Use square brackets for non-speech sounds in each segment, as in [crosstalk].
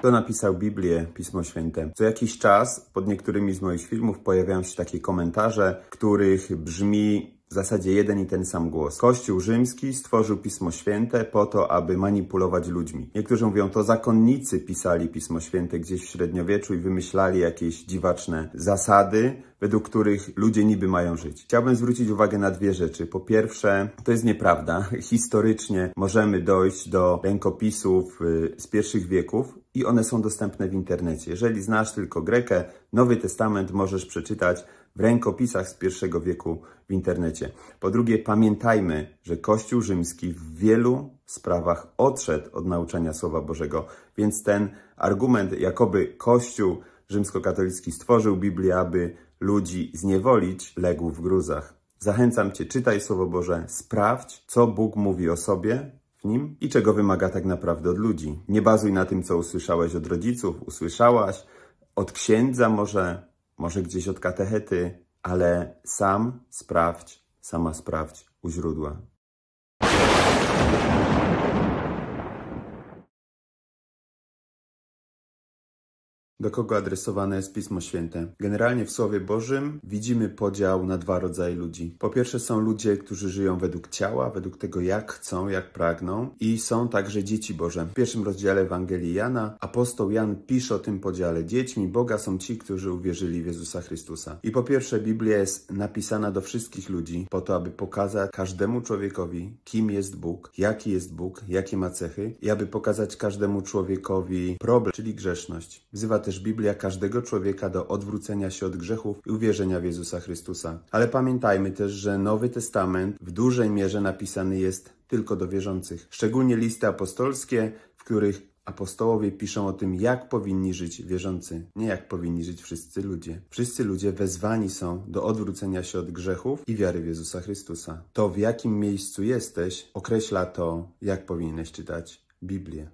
Kto napisał Biblię, Pismo Święte? Co jakiś czas pod niektórymi z moich filmów pojawiają się takie komentarze, których brzmi w zasadzie jeden i ten sam głos. Kościół rzymski stworzył Pismo Święte po to, aby manipulować ludźmi. Niektórzy mówią, to zakonnicy pisali Pismo Święte gdzieś w średniowieczu i wymyślali jakieś dziwaczne zasady, według których ludzie niby mają żyć. Chciałbym zwrócić uwagę na dwie rzeczy. Po pierwsze, to jest nieprawda. [laughs] Historycznie możemy dojść do rękopisów y, z pierwszych wieków i one są dostępne w internecie. Jeżeli znasz tylko Grekę, Nowy Testament możesz przeczytać w rękopisach z pierwszego wieku w internecie. Po drugie, pamiętajmy, że Kościół rzymski w wielu sprawach odszedł od nauczania Słowa Bożego, więc ten argument, jakoby Kościół rzymskokatolicki stworzył Biblię, aby ludzi zniewolić, legł w gruzach. Zachęcam Cię, czytaj Słowo Boże, sprawdź, co Bóg mówi o sobie, w nim i czego wymaga tak naprawdę od ludzi. Nie bazuj na tym, co usłyszałeś od rodziców, usłyszałaś, od księdza może, może gdzieś od katechety, ale sam sprawdź, sama sprawdź u źródła. Do kogo adresowane jest Pismo Święte? Generalnie w Słowie Bożym widzimy podział na dwa rodzaje ludzi. Po pierwsze są ludzie, którzy żyją według ciała, według tego jak chcą, jak pragną i są także dzieci Boże. W pierwszym rozdziale Ewangelii Jana apostoł Jan pisze o tym podziale. Dziećmi Boga są ci, którzy uwierzyli w Jezusa Chrystusa. I po pierwsze Biblia jest napisana do wszystkich ludzi po to, aby pokazać każdemu człowiekowi, kim jest Bóg, jaki jest Bóg, jakie ma cechy i aby pokazać każdemu człowiekowi problem, czyli grzeszność. Wzywa też też Biblia każdego człowieka do odwrócenia się od grzechów i uwierzenia w Jezusa Chrystusa. Ale pamiętajmy też, że Nowy Testament w dużej mierze napisany jest tylko do wierzących. Szczególnie listy apostolskie, w których Apostołowie piszą o tym, jak powinni żyć wierzący, nie jak powinni żyć wszyscy ludzie. Wszyscy ludzie wezwani są do odwrócenia się od grzechów i wiary w Jezusa Chrystusa. To, w jakim miejscu jesteś, określa to, jak powinieneś czytać Biblię.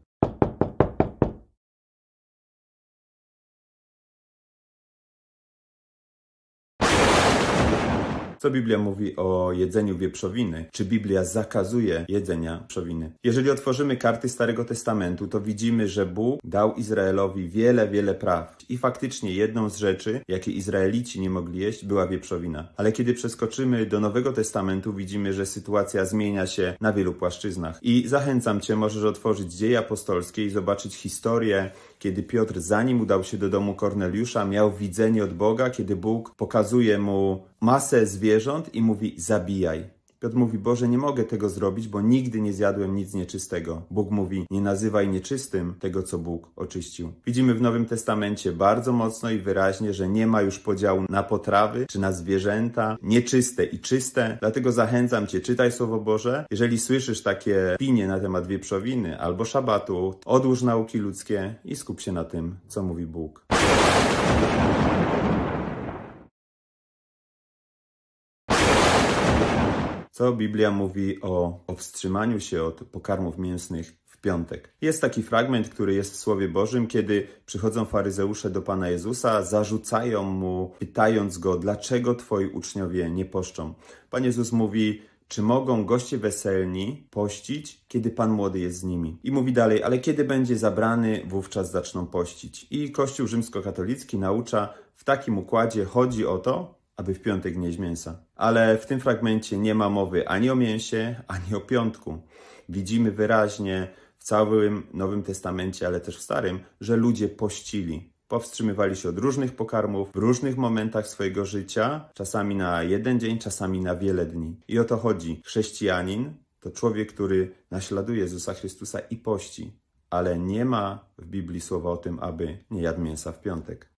Co Biblia mówi o jedzeniu wieprzowiny? Czy Biblia zakazuje jedzenia wieprzowiny? Jeżeli otworzymy karty Starego Testamentu, to widzimy, że Bóg dał Izraelowi wiele, wiele praw. I faktycznie jedną z rzeczy, jakie Izraelici nie mogli jeść, była wieprzowina. Ale kiedy przeskoczymy do Nowego Testamentu, widzimy, że sytuacja zmienia się na wielu płaszczyznach. I zachęcam Cię, możesz otworzyć Dzieje Apostolskie i zobaczyć historię kiedy Piotr, zanim udał się do domu Korneliusza, miał widzenie od Boga, kiedy Bóg pokazuje mu masę zwierząt, zwierząt i mówi: Zabijaj. Piotr mówi: Boże, nie mogę tego zrobić, bo nigdy nie zjadłem nic nieczystego. Bóg mówi: Nie nazywaj nieczystym tego, co Bóg oczyścił. Widzimy w Nowym Testamencie bardzo mocno i wyraźnie, że nie ma już podziału na potrawy czy na zwierzęta nieczyste i czyste. Dlatego zachęcam Cię, czytaj Słowo Boże. Jeżeli słyszysz takie opinie na temat wieprzowiny albo szabatu, odłóż nauki ludzkie i skup się na tym, co mówi Bóg. Co Biblia mówi o, o wstrzymaniu się od pokarmów mięsnych w piątek? Jest taki fragment, który jest w Słowie Bożym, kiedy przychodzą faryzeusze do Pana Jezusa, zarzucają mu, pytając go, dlaczego twoi uczniowie nie poszczą. Pan Jezus mówi, czy mogą goście weselni pościć, kiedy Pan Młody jest z nimi? I mówi dalej, ale kiedy będzie zabrany, wówczas zaczną pościć. I Kościół rzymskokatolicki naucza w takim układzie chodzi o to, aby w piątek nie jeść mięsa. Ale w tym fragmencie nie ma mowy ani o mięsie, ani o piątku. Widzimy wyraźnie w całym Nowym Testamencie, ale też w Starym, że ludzie pościli. Powstrzymywali się od różnych pokarmów w różnych momentach swojego życia, czasami na jeden dzień, czasami na wiele dni. I o to chodzi. Chrześcijanin to człowiek, który naśladuje Jezusa Chrystusa i pości, ale nie ma w Biblii słowa o tym, aby nie jadł mięsa w piątek.